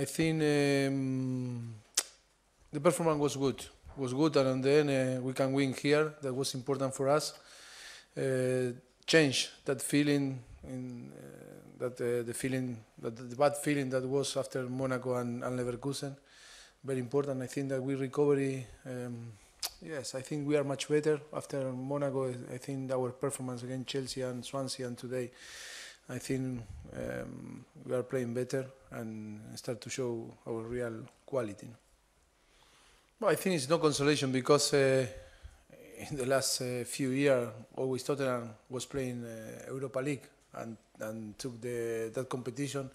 I think um, the performance was good. Was good, and in the end uh, we can win here. That was important for us. Uh, change that feeling, in, uh, that uh, the feeling, that the bad feeling that was after Monaco and, and Leverkusen. Very important. I think that we recovery. Um, yes, I think we are much better after Monaco. I think our performance against Chelsea and Swansea and today I think um, we are playing better and start to show our real quality. Well, I think it's no consolation because uh, in the last uh, few years, always Tottenham was playing uh, Europa League and, and took the, that competition.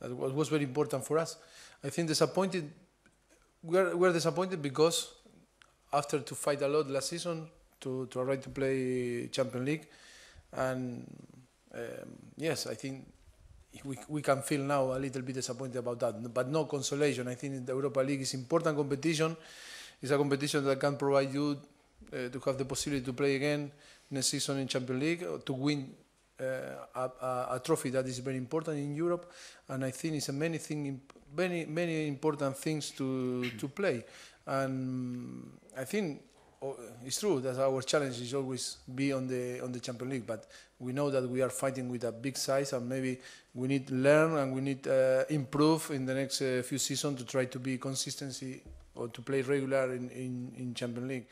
That was, was very important for us. I think disappointed. We are, we are disappointed because after to fight a lot last season to, to arrive to play Champions League and um, yes, I think we, we can feel now a little bit disappointed about that, but no consolation. I think the Europa League is important competition. It's a competition that can provide you uh, to have the possibility to play again next season in Champions League, or to win uh, a, a, trophy that is very important in Europe, and I think it's a many thing, many many important things to to play, and I think Oh, it's true that our challenge is always be on the on the Champions League, but we know that we are fighting with a big size, and maybe we need learn and we need uh, improve in the next uh, few seasons to try to be consistency or to play regular in in, in Champions League.